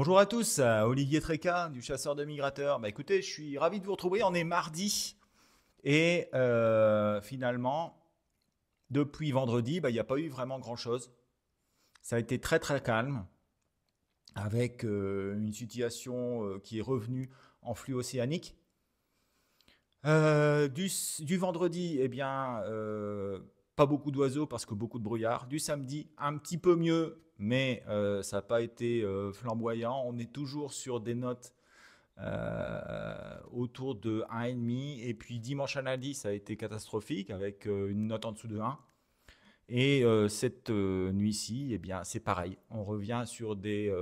Bonjour à tous, Olivier Tréca du Chasseur de Migrateurs. Bah écoutez, je suis ravi de vous retrouver. On est mardi et euh, finalement, depuis vendredi, bah, il n'y a pas eu vraiment grand-chose. Ça a été très très calme avec euh, une situation euh, qui est revenue en flux océanique. Du, du, vendredi, eh bien, pas beaucoup d'oiseaux parce que beaucoup de brouillard. Du samedi, un petit peu mieux mais euh, ça n'a pas été euh, flamboyant. On est toujours sur des notes euh, autour de 1,5. Et puis dimanche à lundi, ça a été catastrophique avec une note en dessous de 1. Et cette nuit-ci, eh bien, c'est pareil. On revient sur des,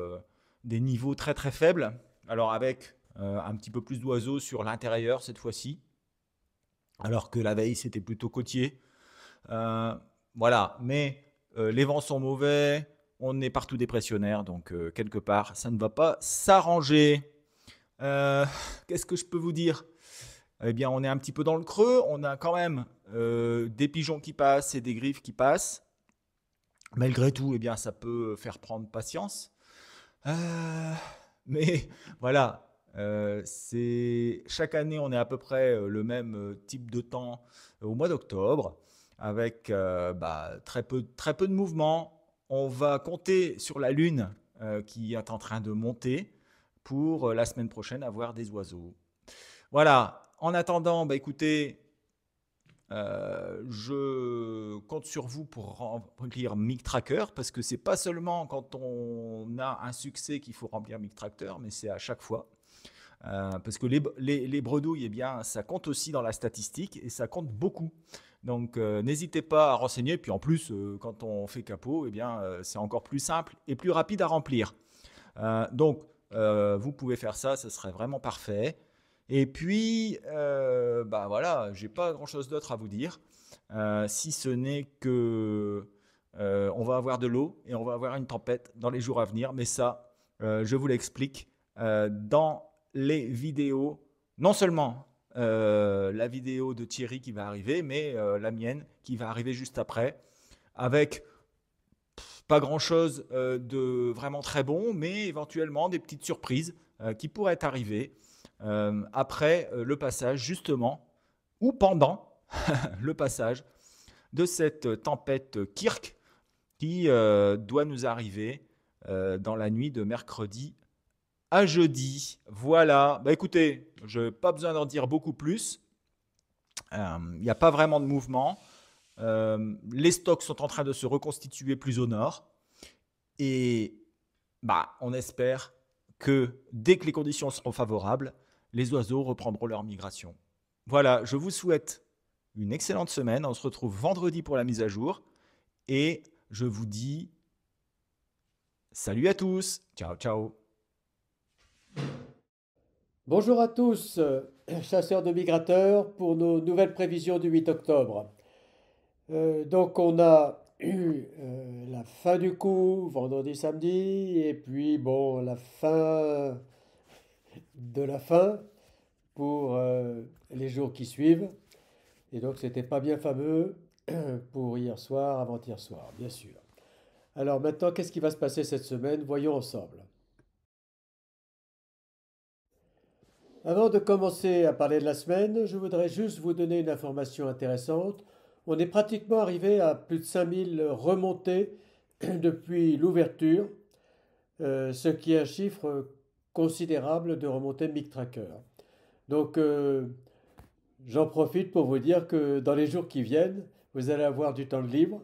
des niveaux très très faibles. Alors avec un petit peu plus d'oiseaux sur l'intérieur cette fois-ci, alors que la veille c'était plutôt côtier. voilà, mais les vents sont mauvais, on est partout dépressionnaire, donc euh, quelque part, ça ne va pas s'arranger. Euh, qu'est-ce que je peux vous dire Eh bien, on est un petit peu dans le creux, on a quand même euh, des pigeons qui passent et des griffes qui passent. Malgré tout, eh bien, ça peut faire prendre patience. mais voilà, c'est chaque année, on est à peu près le même type de temps au mois d'octobre, avec bah, très, peu, très peu de mouvements on va compter sur la Lune euh, qui est en train de monter pour euh, la semaine prochaine avoir des oiseaux. Voilà. En attendant, bah, écoutez, euh, je compte sur vous pour remplir Mic Tracker parce que ce n'est pas seulement quand on a un succès qu'il faut remplir Mic Tracker, mais c'est à chaque fois. parce que les, bredouilles, eh bien, ça compte aussi dans la statistique et ça compte beaucoup. Donc euh, n'hésitez pas à renseigner. Puis en plus, euh, quand on fait capot, eh bien euh, c'est encore plus simple et plus rapide à remplir. donc vous pouvez faire ça, ce serait vraiment parfait. Et puis, bah voilà, j'ai pas grand chose d'autre à vous dire, si ce n'est que on va avoir de l'eau et on va avoir une tempête dans les jours à venir. Mais ça, je vous l'explique dans les vidéos, non seulement euh, la vidéo de Thierry qui va arriver, mais euh, la mienne qui va arriver juste après, avec pas grand-chose euh, de vraiment très bon, mais éventuellement des petites surprises qui pourraient arriver après le passage, justement, ou pendant le passage de cette tempête Kirk qui doit nous arriver dans la nuit de mercredi à jeudi. Voilà. Bah écoutez, je n'ai pas besoin d'en dire beaucoup plus. Il euh, n'y a pas vraiment de mouvement. Euh, les stocks sont en train de se reconstituer plus au nord. Et bah, on espère que dès que les conditions seront favorables, les oiseaux reprendront leur migration. Voilà, je vous souhaite une excellente semaine. On se retrouve vendredi pour la mise à jour. Et je vous dis salut à tous. Ciao, ciao. Bonjour à tous, euh, chasseurs de migrateurs, pour nos nouvelles prévisions du 8 octobre. Euh, donc on a eu la fin du coup vendredi, samedi, et puis bon, la fin de la fin pour euh, les jours qui suivent. Et donc c'était pas bien fameux pour hier soir, avant-hier soir, bien sûr. Alors maintenant, qu'est-ce qui va se passer cette semaine Voyons ensemble. Avant de commencer à parler de la semaine, je voudrais juste vous donner une information intéressante. On est pratiquement arrivé à plus de 5000 remontées depuis l'ouverture, euh, ce qui est un chiffre considérable de remontées MicTracker. Donc euh, j'en profite pour vous dire que dans les jours qui viennent, vous allez avoir du temps libre.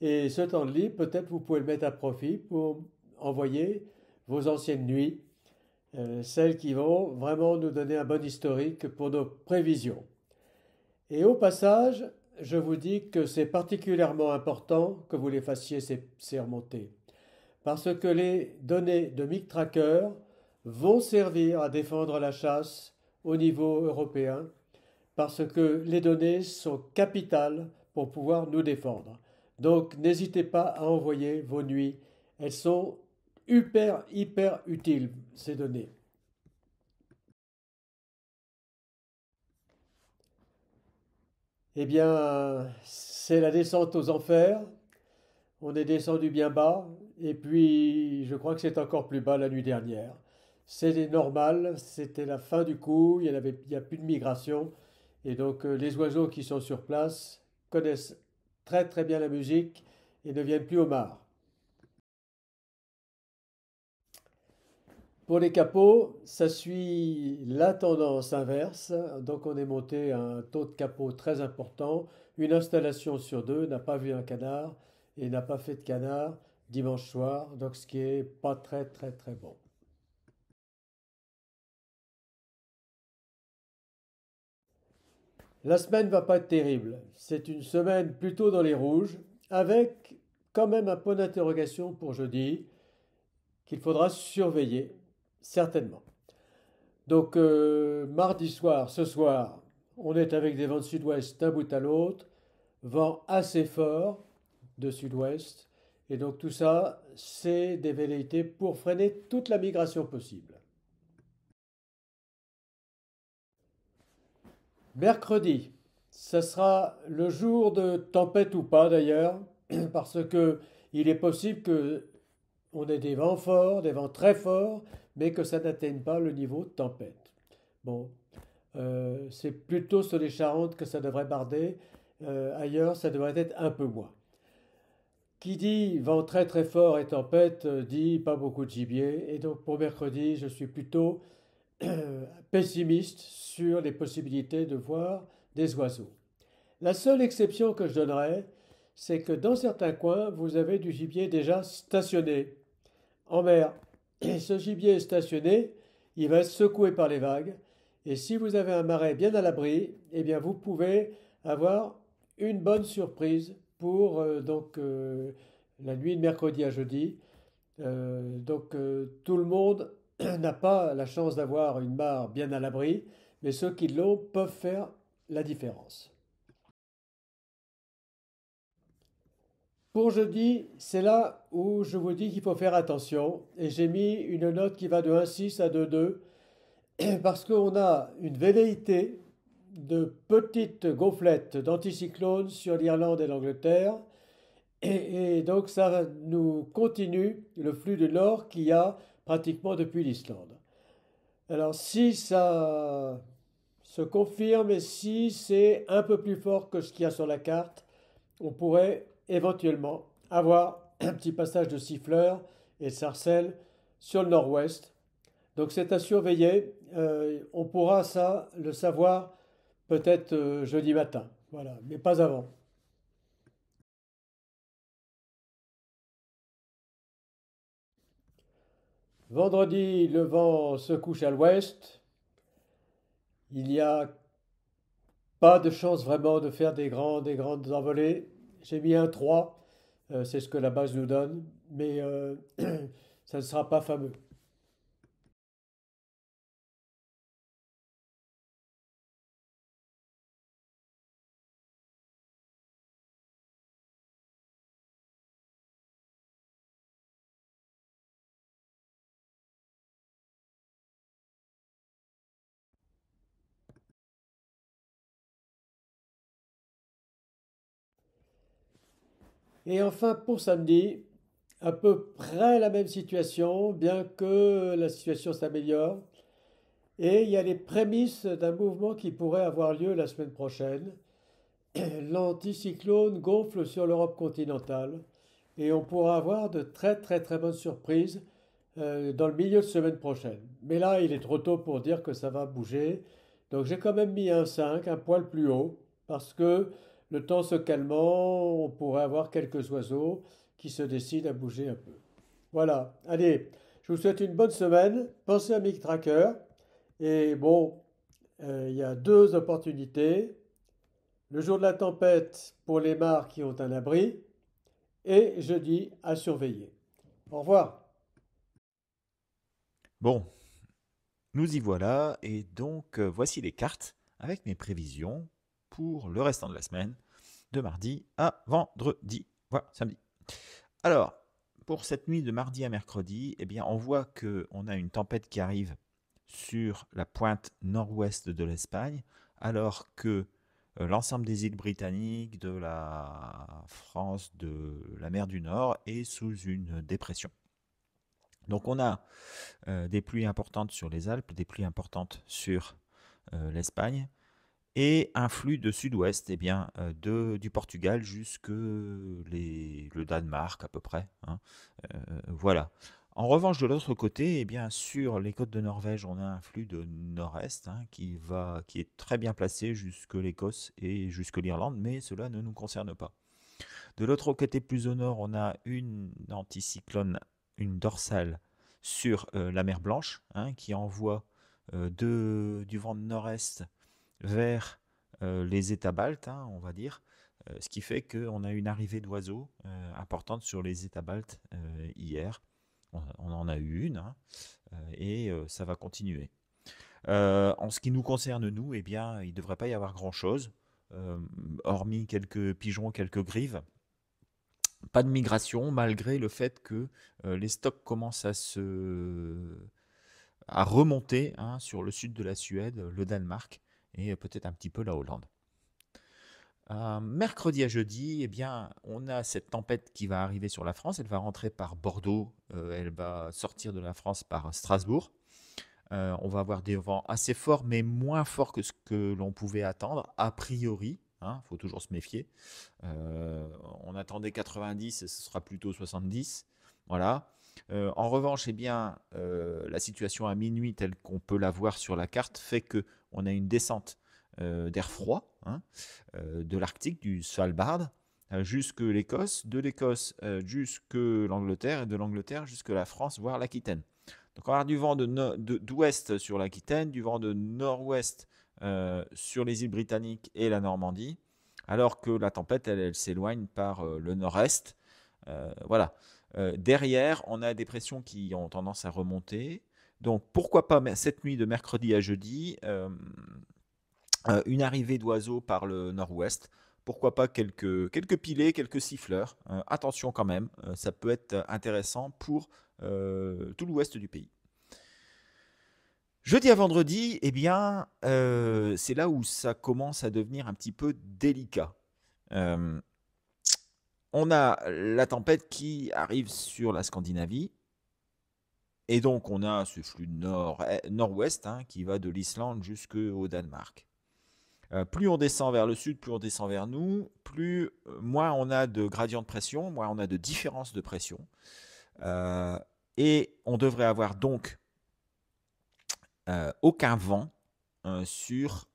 Et ce temps de libre, peut-être vous pouvez le mettre à profit pour envoyer vos anciennes nuits euh, celles qui vont vraiment nous donner un bon historique pour nos prévisions. Et au passage, je vous dis que c'est particulièrement important que vous les fassiez ces, remontées, parce que les données de MicTracker vont servir à défendre la chasse au niveau européen, parce que les données sont capitales pour pouvoir nous défendre. Donc n'hésitez pas à envoyer vos nuits, elles sont hyper, hyper utile, ces données. Eh bien, c'est la descente aux enfers. On est descendu bien bas, et puis je crois que c'est encore plus bas la nuit dernière. C'est normal, c'était la fin du coup, il n'y a plus de migration, et donc euh, les oiseaux qui sont sur place connaissent très très bien la musique et ne viennent plus au mar. Pour les capots, ça suit la tendance inverse. Donc on est monté à un taux de capot très important. Une installation sur deux n'a pas vu un canard et n'a pas fait de canard dimanche soir. Donc ce qui n'est pas très très très bon. La semaine ne va pas être terrible. C'est une semaine plutôt dans les rouges, avec quand même un point d'interrogation pour jeudi qu'il faudra surveiller certainement. Donc, euh, mardi soir, ce soir, on est avec des vents de sud-ouest d'un bout à l'autre, vents assez forts de sud-ouest, et donc tout ça, c'est des velléités pour freiner toute la migration possible. Mercredi, ce sera le jour de tempête ou pas d'ailleurs, parce que il est possible que on ait des vents forts, des vents très forts, mais que ça n'atteigne pas le niveau de tempête. Bon, euh, c'est plutôt sur les Charentes que ça devrait barder. Euh, ailleurs, ça devrait être un peu moins. Qui dit vent très très fort et tempête euh, dit pas beaucoup de gibier. Et donc pour mercredi, je suis plutôt pessimiste sur les possibilités de voir des oiseaux. La seule exception que je donnerais, c'est que dans certains coins, vous avez du gibier déjà stationné en mer ce gibier est stationné, il va être secoué par les vagues. Et si vous avez un marais bien à l'abri, eh bien vous pouvez avoir une bonne surprise pour euh, donc euh, la nuit de mercredi à jeudi. Euh, donc tout le monde n'a pas la chance d'avoir une mare bien à l'abri, mais ceux qui l'ont peuvent faire la différence. Pour jeudi, c'est là où je vous dis qu'il faut faire attention et j'ai mis une note qui va de 1,6 à 2,2 parce qu'on a une velléité de petites gonflettes d'anticyclones sur l'Irlande et l'Angleterre et, donc ça nous continue le flux de l'or qu'il y a pratiquement depuis l'Islande. Alors si ça se confirme et si c'est un peu plus fort que ce qu'il y a sur la carte, on pourrait éventuellement avoir un petit passage de siffleurs et de sarcelles sur le nord-ouest. Donc c'est à surveiller. Euh, on pourra ça le savoir peut-être euh, jeudi matin. Voilà, mais pas avant. Vendredi, le vent se couche à l'ouest. Il n'y a pas de chance vraiment de faire des grandes, des grandes envolées. J'ai mis un 3, euh, c'est ce que la base nous donne, mais euh, ça ne sera pas fameux. Et enfin, pour samedi, à peu près la même situation, bien que la situation s'améliore. Et il y a les prémices d'un mouvement qui pourrait avoir lieu la semaine prochaine. L'anticyclone gonfle sur l'Europe continentale et on pourra avoir de très très très bonnes surprises euh, dans le milieu de semaine prochaine. Mais là, il est trop tôt pour dire que ça va bouger. Donc j'ai quand même mis un 5, un poil plus haut, parce que le temps se calmant, on pourrait avoir quelques oiseaux qui se décident à bouger un peu. Voilà, allez, je vous souhaite une bonne semaine. Pensez à Mic Tracker. Et bon, euh, il y a deux opportunités. Le jour de la tempête pour les mares qui ont un abri. Et jeudi à surveiller. Au revoir. Bon, nous y voilà. Et donc, euh, voici les cartes avec mes prévisions pour le restant de la semaine, de mardi à vendredi. Voilà, samedi. Alors, pour cette nuit de mardi à mercredi, eh bien, on voit qu'on a une tempête qui arrive sur la pointe nord-ouest de l'Espagne, alors que euh, l'ensemble des îles britanniques, de la France, de la mer du Nord est sous une dépression. Donc on a euh, des pluies importantes sur les Alpes, des pluies importantes sur euh, l'Espagne, et un flux de sud-ouest eh bien, euh, du Portugal jusque le Danemark à peu près. Hein, euh, voilà. En revanche, de l'autre côté, eh bien, sur les côtes de Norvège, on a un flux de nord-est hein, qui, qui est très bien placé jusque l'Écosse et jusque l'Irlande, mais cela ne nous concerne pas. De l'autre côté, plus au nord, on a une anticyclone, une dorsale sur euh, la mer Blanche, hein, qui envoie du vent de nord-est vers euh, les États baltes, hein, on va dire, euh, ce qui fait qu'on a une arrivée d'oiseaux euh, importante sur les États baltes hier. On, en a eu une hein, et ça va continuer. en ce qui nous concerne, nous, eh bien, il ne devrait pas y avoir grand-chose, hormis quelques pigeons, quelques grives. Pas de migration, malgré le fait que les stocks commencent à se à remonter hein, sur le sud de la Suède, le Danemark, et euh, peut-être un petit peu la Hollande. Euh, mercredi à jeudi, eh bien, on a cette tempête qui va arriver sur la France. Elle va rentrer par Bordeaux, euh, elle va sortir de la France par Strasbourg. on va avoir des vents assez forts, mais moins forts que ce que l'on pouvait attendre, a priori. Il hein, faut toujours se méfier. on attendait 90, et ce sera plutôt 70. Voilà. Euh, en revanche, eh bien, euh, la situation à minuit telle qu'on peut la voir sur la carte fait que on a une descente euh, d'air froid hein, de l'Arctique, du Svalbard, jusque l'Écosse, de l'Écosse jusque l'Angleterre, et de l'Angleterre jusque la France, voire l'Aquitaine. Donc on a du vent d'ouest sur l'Aquitaine, du vent de nord-ouest sur les îles britanniques et la Normandie, alors que la tempête, elle, elle s'éloigne par le nord-est. voilà. Euh, derrière, on a des pressions qui ont tendance à remonter. Donc pourquoi pas cette nuit de mercredi à jeudi, euh, euh, une arrivée d'oiseaux par le nord-ouest. Pourquoi pas quelques, quelques pilets, quelques siffleurs. attention quand même, ça peut être intéressant pour tout l'ouest du pays. Jeudi à vendredi, eh bien, c'est là où ça commence à devenir un petit peu délicat on a la tempête qui arrive sur la Scandinavie. Et donc, on a ce flux nord, eh, nord-ouest hein, qui va de l'Islande jusqu'au Danemark. Euh, plus on descend vers le sud, plus on descend vers nous, plus euh, moins on a de gradient de pression, moins on a de différence de pression. Euh, et on devrait avoir donc aucun vent sur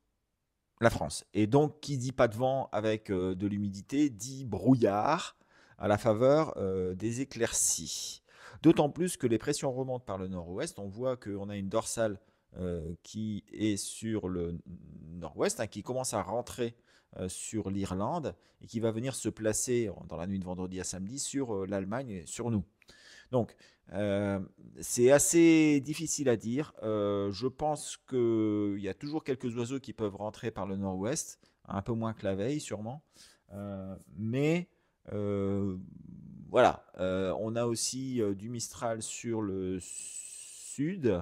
la France. Et donc, qui dit pas de vent avec euh, de l'humidité, dit brouillard à la faveur euh, des éclaircies. D'autant plus que les pressions remontent par le nord-ouest. On voit qu'on a une dorsale euh, qui est sur le nord-ouest, hein, qui commence à rentrer sur l'Irlande et qui va venir se placer dans la nuit de vendredi à samedi sur l'Allemagne et sur nous. Donc, euh, c'est assez difficile à dire. Euh, je pense qu'il y a toujours quelques oiseaux qui peuvent rentrer par le nord-ouest, un peu moins que la veille sûrement. Euh, mais voilà, on a aussi du Mistral sur le sud,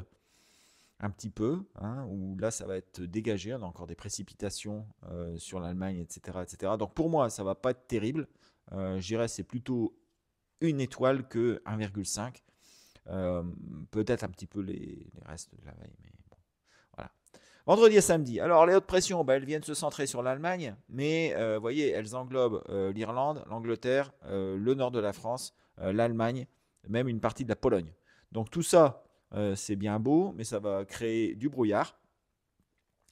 un petit peu, hein, où là ça va être dégagé. On a encore des précipitations sur l'Allemagne, etc., etc. Donc pour moi, ça va pas être terrible. J'irais, c'est plutôt une étoile que 1,5. Euh, peut-être un petit peu les, restes de la veille, mais voilà. Vendredi et samedi. Alors, les hautes pressions, bah, elles viennent se centrer sur l'Allemagne, mais vous euh, voyez, elles englobent euh, l'Irlande, l'Angleterre, le nord de la France, l'Allemagne, même une partie de la Pologne. Donc, tout ça, c'est bien beau, mais ça va créer du brouillard.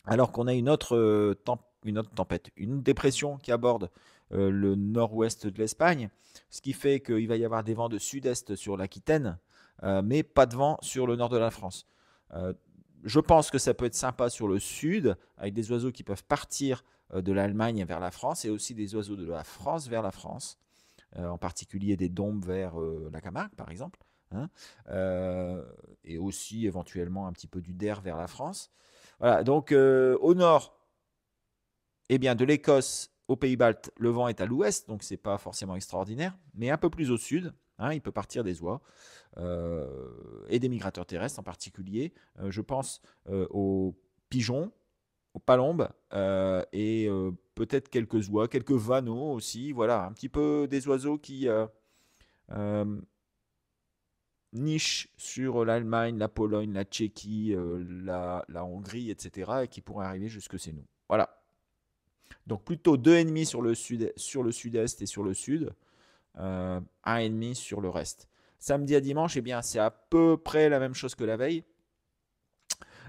Alors qu'on a une autre, une autre tempête, une dépression qui aborde euh, le nord-ouest de l'Espagne, ce qui fait qu'il va y avoir des vents de sud-est sur l'Aquitaine, euh, mais pas de vent sur le nord de la France. Euh, je pense que ça peut être sympa sur le sud, avec des oiseaux qui peuvent partir de l'Allemagne vers la France et aussi des oiseaux de la France vers la France, en particulier des dombes vers la Camargue, par exemple. Hein, et aussi éventuellement un petit peu du DER vers la France. Voilà, donc au nord eh bien, de l'Écosse au Pays-Baltes, le vent est à l'ouest, donc c'est pas forcément extraordinaire, mais un peu plus au sud, hein, il peut partir des oies euh, et des migrateurs terrestres en particulier. Euh, je pense euh, aux pigeons, aux palombes et peut-être quelques oies, quelques vanneaux aussi. Voilà, un petit peu des oiseaux qui nichent sur l'Allemagne, la Pologne, la Tchéquie, la, Hongrie, etc., et qui pourraient arriver jusque chez nous. Voilà. Donc plutôt 2,5 sur le sud-est sur le sud -est et sur le sud, euh, 1,5 sur le reste. Samedi à dimanche, eh bien c'est à peu près la même chose que la veille.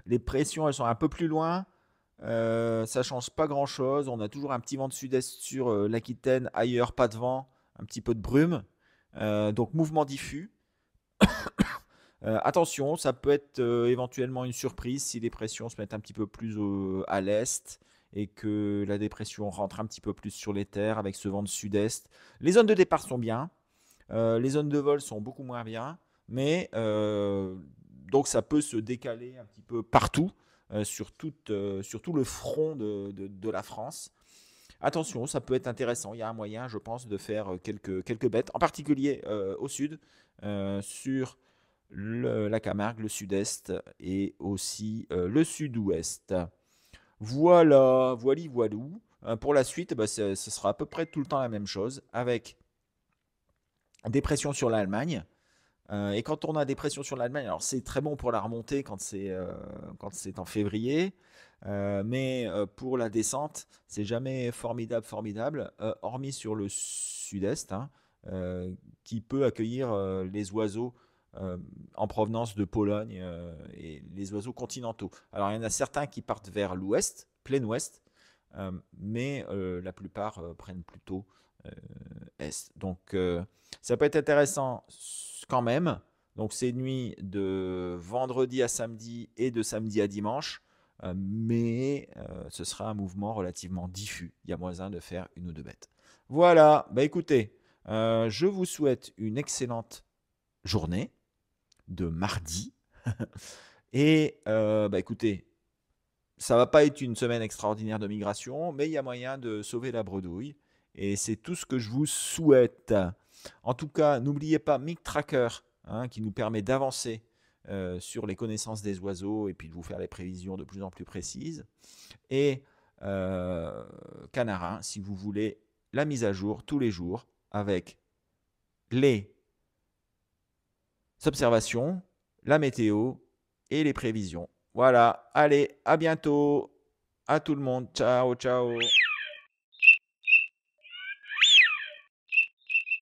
Les pressions, elles sont un peu plus loin. ça euh, ça change pas grand-chose. On a toujours un petit vent de sud-est sur euh, l'Aquitaine. Ailleurs, pas de vent, un petit peu de brume. Euh, donc mouvement diffus. attention, ça peut être éventuellement une surprise si les pressions se mettent un petit peu plus à l'est et que la dépression rentre un petit peu plus sur les terres avec ce vent de sud-est. Les zones de départ sont bien, euh, les zones de vol sont beaucoup moins bien, mais euh, donc ça peut se décaler un petit peu partout, euh, sur, toute, surtout tout le front de, la France. Attention, ça peut être intéressant. Il y a un moyen, je pense, de faire quelques, quelques bêtes, en particulier au sud, sur la Camargue, le sud-est et aussi le sud-ouest. Voilà, voilà, voilou. Euh, pour la suite, bah, ce sera à peu près tout le temps la même chose, avec des pressions sur l'Allemagne. Euh, et quand on a des pressions sur l'Allemagne, alors c'est très bon pour la remontée quand c'est euh, en février, mais pour la descente, c'est jamais formidable, formidable, hormis sur le sud-est, hein, qui peut accueillir les oiseaux euh, en provenance de Pologne euh, et les oiseaux continentaux. Alors il y en a certains qui partent vers l'ouest, plein ouest, euh, mais la plupart prennent plutôt est. Donc ça peut être intéressant quand même. Donc ces nuits de vendredi à samedi et de samedi à dimanche, mais ce sera un mouvement relativement diffus. Il y a un de faire une ou deux bêtes. Voilà, bah, écoutez, je vous souhaite une excellente journée de mardi. Et euh, bah écoutez, ça va pas être une semaine extraordinaire de migration, mais il y a moyen de sauver la bredouille. Et c'est tout ce que je vous souhaite. En tout cas, n'oubliez pas tracker Tracker hein, qui nous permet d'avancer euh, sur les connaissances des oiseaux et puis de vous faire les prévisions de plus en plus précises. Et euh, Canara si vous voulez la mise à jour tous les jours avec les observations, la météo et les prévisions. Voilà, allez, à bientôt à tout le monde. Ciao, ciao.